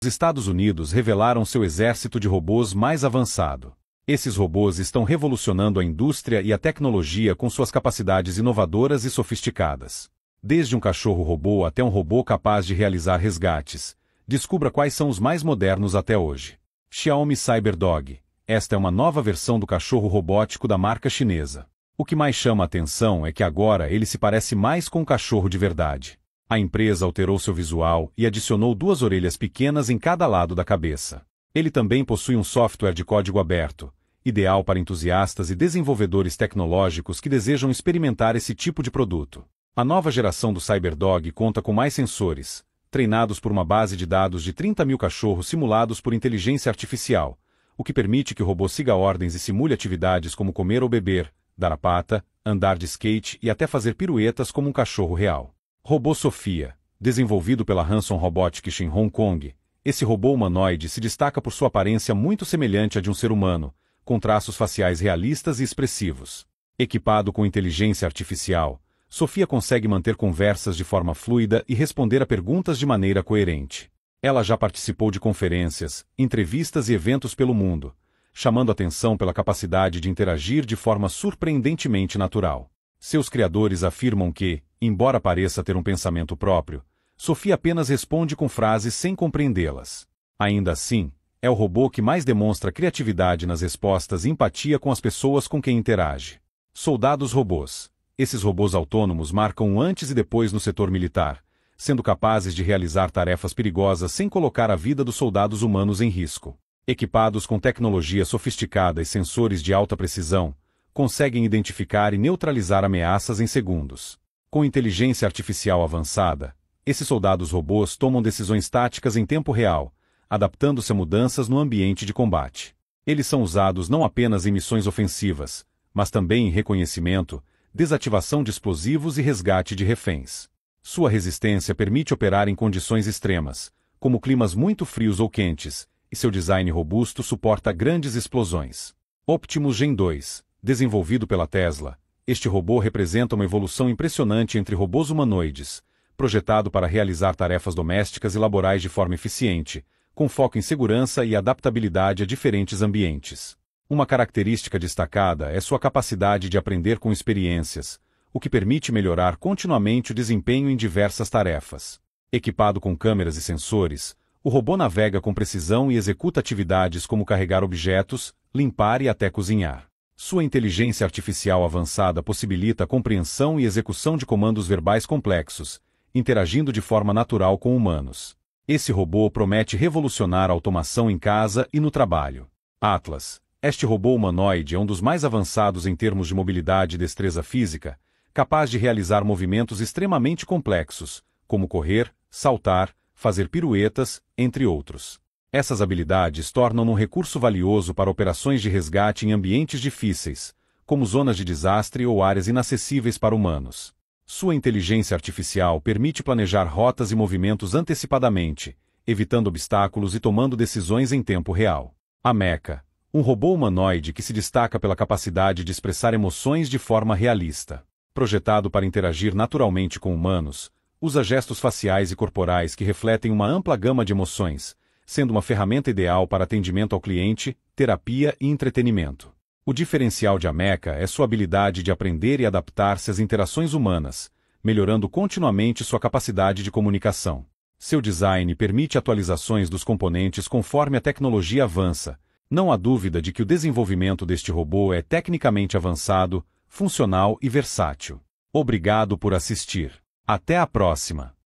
Os Estados Unidos revelaram seu exército de robôs mais avançado. Esses robôs estão revolucionando a indústria e a tecnologia com suas capacidades inovadoras e sofisticadas. Desde um cachorro-robô até um robô capaz de realizar resgates, descubra quais são os mais modernos até hoje. Xiaomi CyberDog. Esta é uma nova versão do cachorro robótico da marca chinesa. O que mais chama a atenção é que agora ele se parece mais com um cachorro de verdade. A empresa alterou seu visual e adicionou duas orelhas pequenas em cada lado da cabeça. Ele também possui um software de código aberto, ideal para entusiastas e desenvolvedores tecnológicos que desejam experimentar esse tipo de produto. A nova geração do CyberDog conta com mais sensores, treinados por uma base de dados de 30 mil cachorros simulados por inteligência artificial, o que permite que o robô siga ordens e simule atividades como comer ou beber, dar a pata, andar de skate e até fazer piruetas como um cachorro real. Robô Sofia, desenvolvido pela Hanson Robotics em Hong Kong, esse robô humanoide se destaca por sua aparência muito semelhante à de um ser humano, com traços faciais realistas e expressivos. Equipado com inteligência artificial, Sofia consegue manter conversas de forma fluida e responder a perguntas de maneira coerente. Ela já participou de conferências, entrevistas e eventos pelo mundo, chamando atenção pela capacidade de interagir de forma surpreendentemente natural. Seus criadores afirmam que, embora pareça ter um pensamento próprio, Sophie apenas responde com frases sem compreendê-las. Ainda assim, é o robô que mais demonstra criatividade nas respostas e empatia com as pessoas com quem interage. Soldados robôs. Esses robôs autônomos marcam um antes e depois no setor militar, sendo capazes de realizar tarefas perigosas sem colocar a vida dos soldados humanos em risco. Equipados com tecnologia sofisticada e sensores de alta precisão, conseguem identificar e neutralizar ameaças em segundos. Com inteligência artificial avançada, esses soldados robôs tomam decisões táticas em tempo real, adaptando-se a mudanças no ambiente de combate. Eles são usados não apenas em missões ofensivas, mas também em reconhecimento, desativação de explosivos e resgate de reféns. Sua resistência permite operar em condições extremas, como climas muito frios ou quentes, e seu design robusto suporta grandes explosões. Optimus Gen 2 Desenvolvido pela Tesla, este robô representa uma evolução impressionante entre robôs humanoides, projetado para realizar tarefas domésticas e laborais de forma eficiente, com foco em segurança e adaptabilidade a diferentes ambientes. Uma característica destacada é sua capacidade de aprender com experiências, o que permite melhorar continuamente o desempenho em diversas tarefas. Equipado com câmeras e sensores, o robô navega com precisão e executa atividades como carregar objetos, limpar e até cozinhar. Sua inteligência artificial avançada possibilita a compreensão e execução de comandos verbais complexos, interagindo de forma natural com humanos. Esse robô promete revolucionar a automação em casa e no trabalho. Atlas. Este robô humanoide é um dos mais avançados em termos de mobilidade e destreza física, capaz de realizar movimentos extremamente complexos, como correr, saltar, fazer piruetas, entre outros. Essas habilidades tornam um recurso valioso para operações de resgate em ambientes difíceis, como zonas de desastre ou áreas inacessíveis para humanos. Sua inteligência artificial permite planejar rotas e movimentos antecipadamente, evitando obstáculos e tomando decisões em tempo real. A Mecha, um robô humanoide que se destaca pela capacidade de expressar emoções de forma realista. Projetado para interagir naturalmente com humanos, usa gestos faciais e corporais que refletem uma ampla gama de emoções, sendo uma ferramenta ideal para atendimento ao cliente, terapia e entretenimento. O diferencial de Ameca é sua habilidade de aprender e adaptar-se às interações humanas, melhorando continuamente sua capacidade de comunicação. Seu design permite atualizações dos componentes conforme a tecnologia avança. Não há dúvida de que o desenvolvimento deste robô é tecnicamente avançado, funcional e versátil. Obrigado por assistir. Até a próxima!